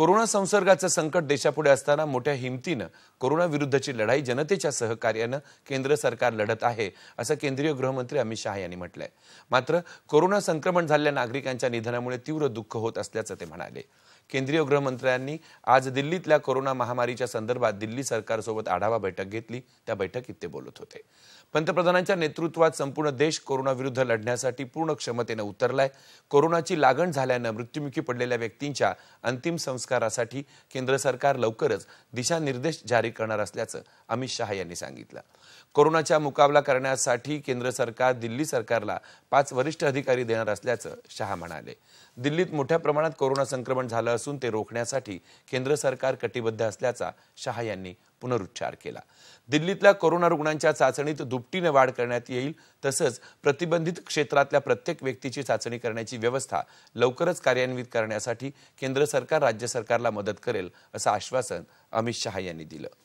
corona संसर्गाचं संकट देशापुढे असताना मोठ्या हिमतीनं विरुद्धची लढाई जनतेच्या सहकार्यानं केंद्र सरकार लढत आहे असं केंद्रीय गृहमंत्री अमित शहा यांनी म्हटलंय मात्र कोरोना संक्रमण झालेल्या नागरिकांच्या निधनामुळे तीव्र दुःख होत असल्याचं ते म्हणाले केंद्रीय गृहमंत्र्यांनी आज दिल्लीतल्या कोरोना महामारीच्या संदर्भात दिल्ली सरकारसोबत आढावा बैठक घेतली त्या बैठकीत ते बोलत होते पंतप्रधानांच्या नेतृत्वात संपूर्ण देश कोरोनाविरुद्ध लढण्यासाठी पूर्ण क्षमतेनं उतरलाय कोरोनाची लागण झाल्यानं मृत्युमुखी पडलेल्या व्यक्तींच्या अंतिम संस्कार पुरस्कारासाठी केंद्र सरकार लवकरच दिशानिर्देश जारी करणार असल्याचं अमित शहा यांनी सांगितलं कोरोनाचा मुकाबला करण्यासाठी केंद्र सरकार दिल्ली सरकारला पाच वरिष्ठ अधिकारी देणार असल्याचं शहा म्हणाले दिल्लीत मोठ्या प्रमाणात कोरोना संक्रमण झालं असून ते रोखण्यासाठी केंद्र सरकार कटिबद्ध असल्याचा शहा यांनी पुनरुच्चार केला दिल्लीतल्या कोरोना रुग्णांच्या चाचणीत दुपटीने वाढ करण्यात येईल तसंच प्रतिबंधित क्षेत्रातल्या प्रत्येक व्यक्तीची चाचणी करण्याची व्यवस्था लवकरच कार्यान्वित करण्यासाठी केंद्र सरकार राज्य सरकारला मदत करेल असं आश्वासन अमित शहा यांनी दिलं